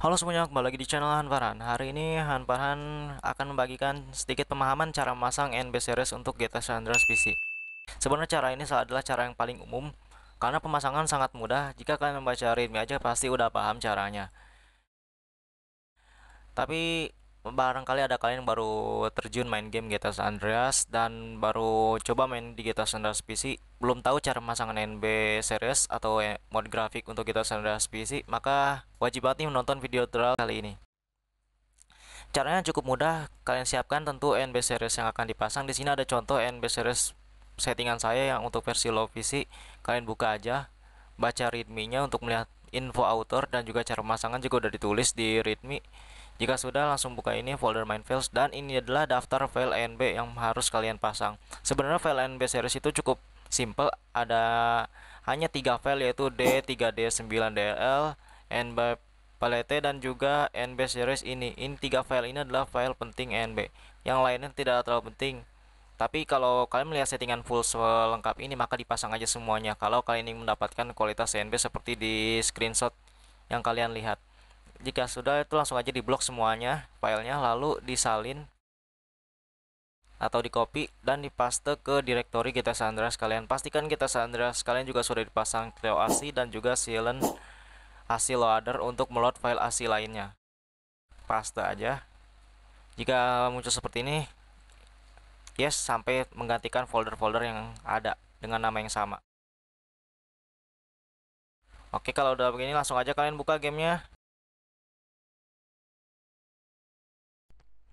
Halo semuanya, kembali lagi di channel Hanparan. Hari ini Hanparan akan membagikan sedikit pemahaman cara memasang NB series untuk GTA San Andreas PC. Sebenarnya cara ini adalah cara yang paling umum karena pemasangan sangat mudah. Jika kalian membaca readme aja pasti udah paham caranya. Tapi barangkali ada kalian yang baru terjun main game GTA San Andreas dan baru coba main di GTA San Andreas PC belum tahu cara pemasangan NB series atau eh, mod grafik untuk GTA San Andreas PC maka wajib banget nih menonton video tutorial kali ini caranya cukup mudah kalian siapkan tentu NB series yang akan dipasang di sini ada contoh NB series settingan saya yang untuk versi low PC kalian buka aja baca readme nya untuk melihat info author dan juga cara pemasangan juga udah ditulis di readme jika sudah, langsung buka ini folder main files dan ini adalah daftar file enb yang harus kalian pasang. Sebenarnya file enb series itu cukup simple, ada hanya tiga file yaitu d 3 d 9 dl nb palette dan juga nb series ini. Ini tiga file ini adalah file penting enb. Yang lainnya tidak terlalu penting. Tapi kalau kalian melihat settingan full selengkap ini maka dipasang aja semuanya. Kalau kalian ingin mendapatkan kualitas enb seperti di screenshot yang kalian lihat jika sudah itu langsung aja di blok semuanya filenya lalu disalin atau di copy dan dipaste ke direktori kita Sandra sekalian pastikan kita Sandra sekalian juga sudah dipasang Cleo ASI dan juga Silen ASI loader untuk meload file ASI lainnya paste aja jika muncul seperti ini yes sampai menggantikan folder-folder yang ada dengan nama yang sama oke kalau udah begini langsung aja kalian buka gamenya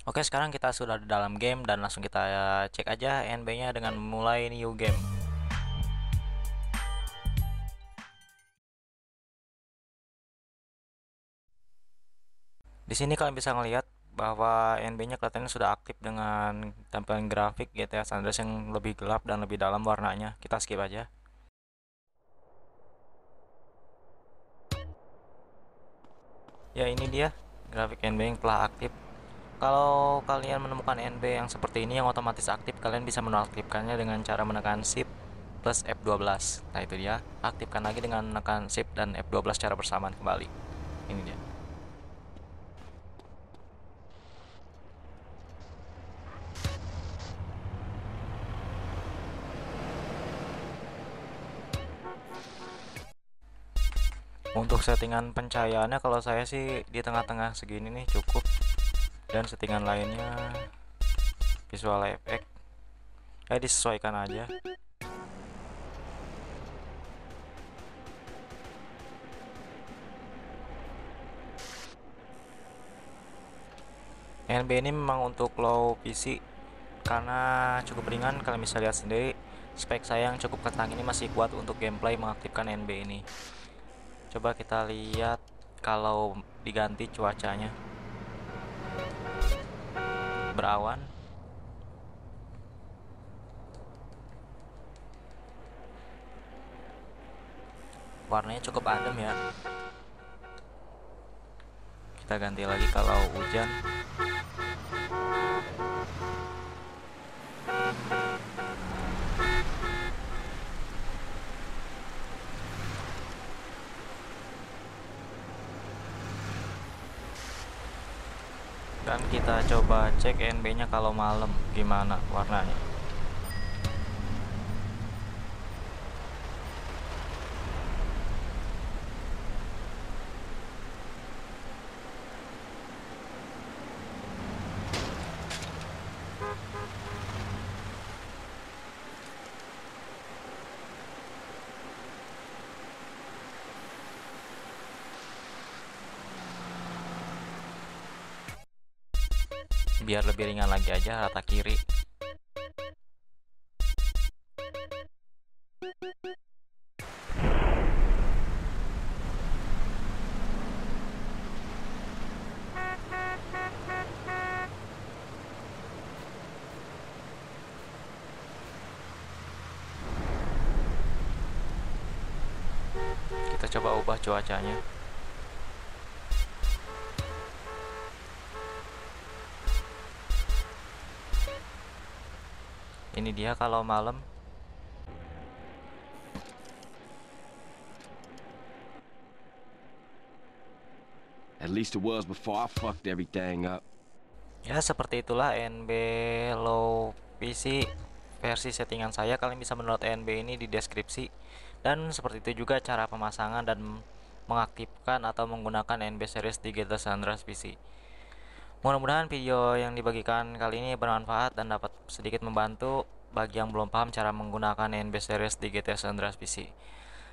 Oke sekarang kita sudah di dalam game dan langsung kita eh, cek aja NB nya dengan mulai new game Di sini kalian bisa ngelihat bahwa NB-nya kelihatannya sudah aktif dengan tampilan grafik GTA San Andreas yang lebih gelap dan lebih dalam warnanya. Kita skip aja. Ya ini dia grafik NB yang telah aktif kalau kalian menemukan NB yang seperti ini yang otomatis aktif kalian bisa menonaktifkannya dengan cara menekan shift plus F12 nah itu dia aktifkan lagi dengan menekan shift dan F12 secara bersamaan kembali ini dia untuk settingan pencahayaannya kalau saya sih di tengah-tengah segini nih cukup dan settingan lainnya visual effect eh disesuaikan aja NB ini memang untuk low PC karena cukup ringan kalian bisa lihat sendiri spek saya yang cukup ketang ini masih kuat untuk gameplay mengaktifkan NB ini coba kita lihat kalau diganti cuacanya berawan warnanya cukup adem ya kita ganti lagi kalau hujan kan kita coba cek NB nya kalau malam gimana warnanya biar lebih ringan lagi aja rata kiri kita coba ubah cuacanya ini dia kalau malam At least it was before I fucked everything up. Ya seperti itulah NB Low PC versi settingan saya. Kalian bisa menurut NB ini di deskripsi. Dan seperti itu juga cara pemasangan dan mengaktifkan atau menggunakan NB series di Gator Sandras PC. Mudah-mudahan video yang dibagikan kali ini bermanfaat dan dapat sedikit membantu bagi yang belum paham cara menggunakan NB Series di GTS Andreas PC.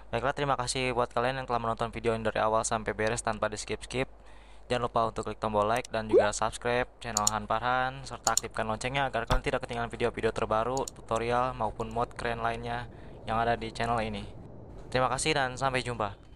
Baiklah, terima kasih buat kalian yang telah menonton video ini dari awal sampai beres tanpa di skip-skip. Jangan lupa untuk klik tombol like dan juga subscribe channel Han Parhan serta aktifkan loncengnya agar kalian tidak ketinggalan video-video terbaru, tutorial maupun mod keren lainnya yang ada di channel ini. Terima kasih dan sampai jumpa.